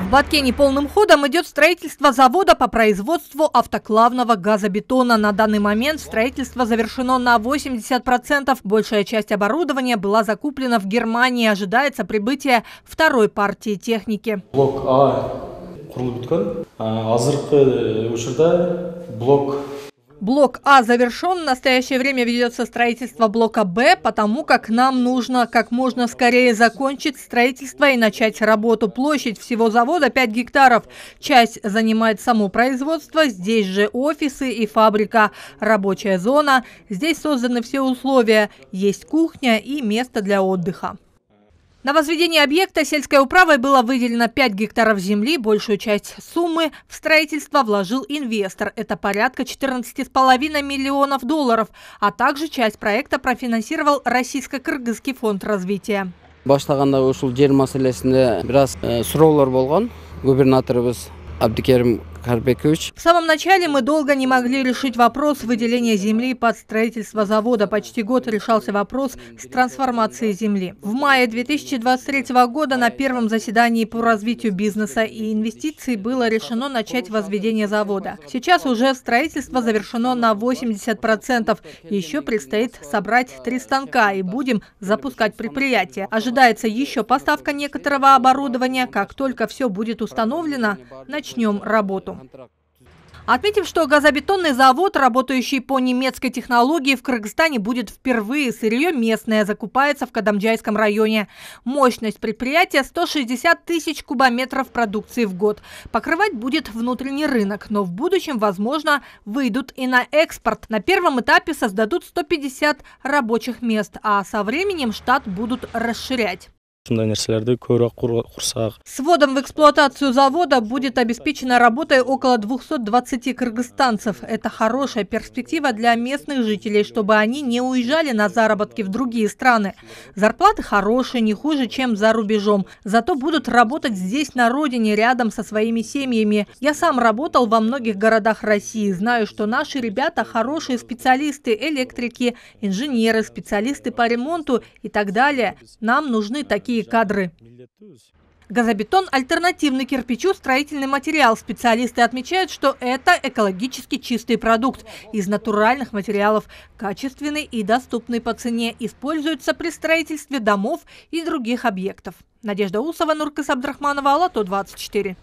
В Баткене полным ходом идет строительство завода по производству автоклавного газобетона. На данный момент строительство завершено на 80%. Большая часть оборудования была закуплена в Германии. Ожидается прибытие второй партии техники. Блок А, а э, блок Блок А завершен. В настоящее время ведется строительство блока Б, потому как нам нужно как можно скорее закончить строительство и начать работу. Площадь всего завода 5 гектаров. Часть занимает само производство. Здесь же офисы и фабрика, рабочая зона. Здесь созданы все условия. Есть кухня и место для отдыха. На возведение объекта сельской управой было выделено 5 гектаров земли. Большую часть суммы в строительство вложил инвестор. Это порядка 14,5 миллионов долларов. А также часть проекта профинансировал Российско-Кыргызский фонд развития. ушел Баштағанда ушул раз маселесинде бираз э, суроолор болгон губернаторыбыз Абдыкерим Карбекуч. В самом начале мы долго не могли решить вопрос выделения земли под строительство завода. Почти год решался вопрос с трансформацией земли. В мае 2023 года на первом заседании по развитию бизнеса и инвестиций было решено начать возведение завода. Сейчас уже строительство завершено на 80%. Еще предстоит собрать три станка и будем запускать предприятие. Ожидается еще поставка некоторого оборудования. Как только все будет установлено, начнем работу году. Отметим, что газобетонный завод, работающий по немецкой технологии, в Кыргызстане будет впервые. Сырье местное закупается в Кадамджайском районе. Мощность предприятия 160 тысяч кубометров продукции в год. Покрывать будет внутренний рынок, но в будущем, возможно, выйдут и на экспорт. На первом этапе создадут 150 рабочих мест, а со временем штат будут расширять. Сводом в эксплуатацию завода будет обеспечена работой около 220 кыргызстанцев. Это хорошая перспектива для местных жителей, чтобы они не уезжали на заработки в другие страны. Зарплаты хорошие, не хуже, чем за рубежом. Зато будут работать здесь, на родине, рядом со своими семьями. Я сам работал во многих городах России. Знаю, что наши ребята хорошие специалисты, электрики, инженеры, специалисты по ремонту и так далее. Нам нужны такие такие кадры. Газобетон – альтернативный кирпичу строительный материал. Специалисты отмечают, что это экологически чистый продукт из натуральных материалов, качественный и доступный по цене. Используется при строительстве домов и других объектов. Надежда Усова, Нуркас Абдрахманова, Алато 24.